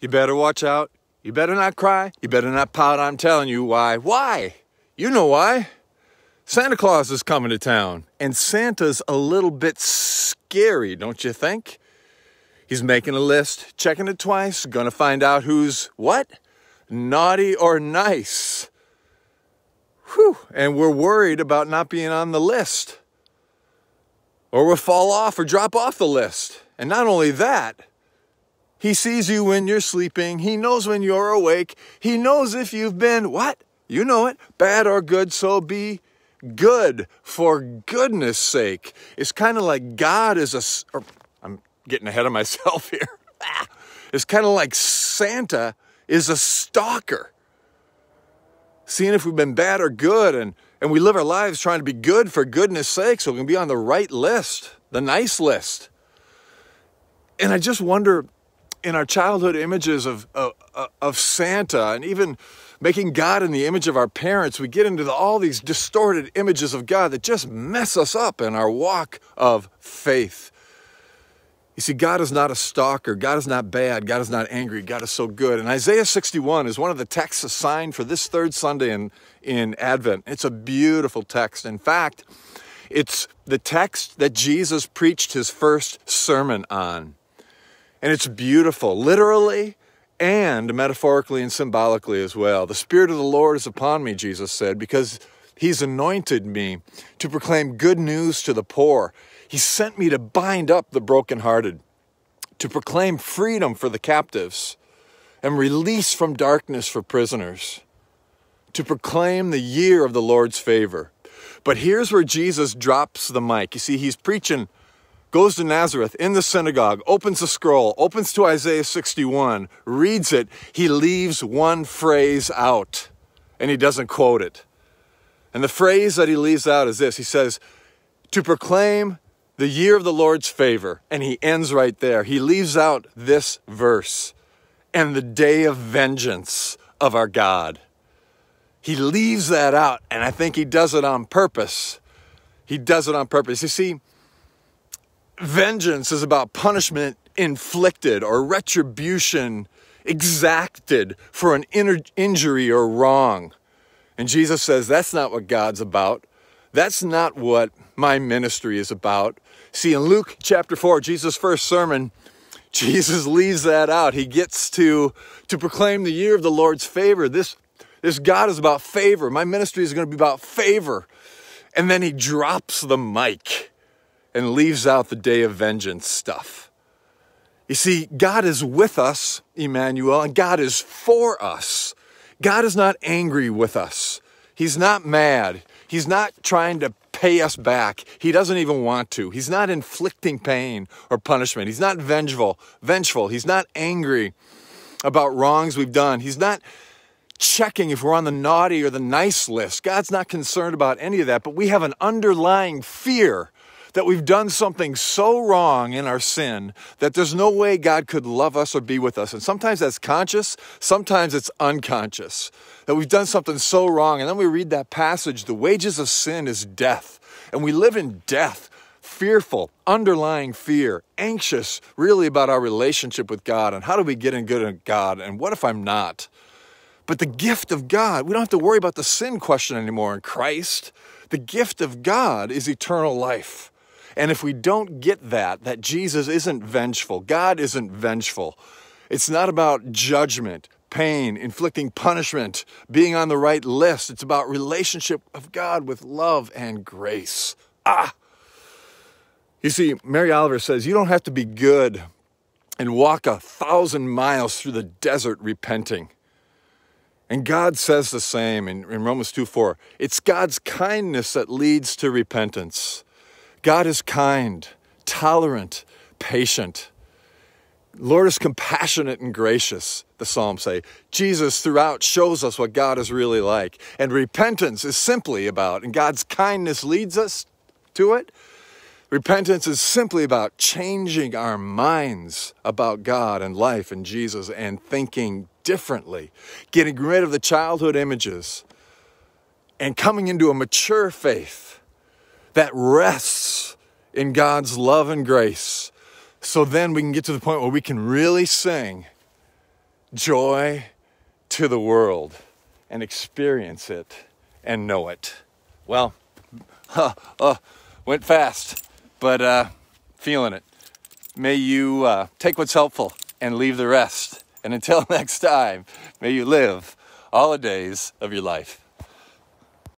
You better watch out. You better not cry. You better not pout. I'm telling you why. Why? You know why. Santa Claus is coming to town, and Santa's a little bit scary, don't you think? He's making a list, checking it twice, gonna find out who's what, naughty or nice. Whew, and we're worried about not being on the list, or we'll fall off or drop off the list. And not only that, he sees you when you're sleeping. He knows when you're awake. He knows if you've been what? You know it. Bad or good, so be good for goodness sake. It's kind of like God is a, or I'm getting ahead of myself here. it's kind of like Santa is a stalker. Seeing if we've been bad or good and, and we live our lives trying to be good for goodness sake so we can be on the right list, the nice list. And I just wonder in our childhood images of, of, uh, uh, of Santa and even making God in the image of our parents, we get into the, all these distorted images of God that just mess us up in our walk of faith. You see, God is not a stalker. God is not bad. God is not angry. God is so good. And Isaiah 61 is one of the texts assigned for this third Sunday in, in Advent. It's a beautiful text. In fact, it's the text that Jesus preached his first sermon on. And it's beautiful, literally and metaphorically and symbolically as well. The Spirit of the Lord is upon me, Jesus said, because He's anointed me to proclaim good news to the poor. He sent me to bind up the brokenhearted, to proclaim freedom for the captives, and release from darkness for prisoners, to proclaim the year of the Lord's favor. But here's where Jesus drops the mic. You see, he's preaching goes to Nazareth in the synagogue, opens the scroll, opens to Isaiah 61, reads it. He leaves one phrase out and he doesn't quote it. And the phrase that he leaves out is this He says, to proclaim the year of the Lord's favor. And he ends right there. He leaves out this verse and the day of vengeance of our God. He leaves that out, and I think he does it on purpose. He does it on purpose. You see, vengeance is about punishment inflicted or retribution exacted for an injury or wrong. And Jesus says, that's not what God's about. That's not what my ministry is about. See, in Luke chapter 4, Jesus' first sermon, Jesus leaves that out. He gets to, to proclaim the year of the Lord's favor. This, this God is about favor. My ministry is going to be about favor. And then he drops the mic and leaves out the day of vengeance stuff. You see, God is with us, Emmanuel, and God is for us. God is not angry with us. He's not mad. He's not trying to pay us back. He doesn't even want to. He's not inflicting pain or punishment. He's not vengeful. Vengeful. He's not angry about wrongs we've done. He's not checking if we're on the naughty or the nice list. God's not concerned about any of that, but we have an underlying fear that we've done something so wrong in our sin that there's no way God could love us or be with us. And sometimes that's conscious, sometimes it's unconscious, that we've done something so wrong. And then we read that passage the wages of sin is death. And we live in death fearful, underlying fear, anxious really about our relationship with God and how do we get in good with God and what if I'm not? But the gift of God, we don't have to worry about the sin question anymore in Christ. The gift of God is eternal life. And if we don't get that, that Jesus isn't vengeful, God isn't vengeful, it's not about judgment, pain, inflicting punishment, being on the right list. It's about relationship of God with love and grace. Ah! You see, Mary Oliver says, you don't have to be good and walk a thousand miles through the desert repenting. And God says the same in, in Romans 2 4. It's God's kindness that leads to repentance. God is kind, tolerant, patient. Lord is compassionate and gracious, the Psalms say. Jesus throughout shows us what God is really like. And repentance is simply about, and God's kindness leads us to it. Repentance is simply about changing our minds about God and life and Jesus and thinking differently, getting rid of the childhood images, and coming into a mature faith that rests in God's love and grace. So then we can get to the point where we can really sing joy to the world and experience it and know it. Well, uh, uh, went fast, but uh, feeling it. May you uh, take what's helpful and leave the rest. And until next time, may you live all the days of your life.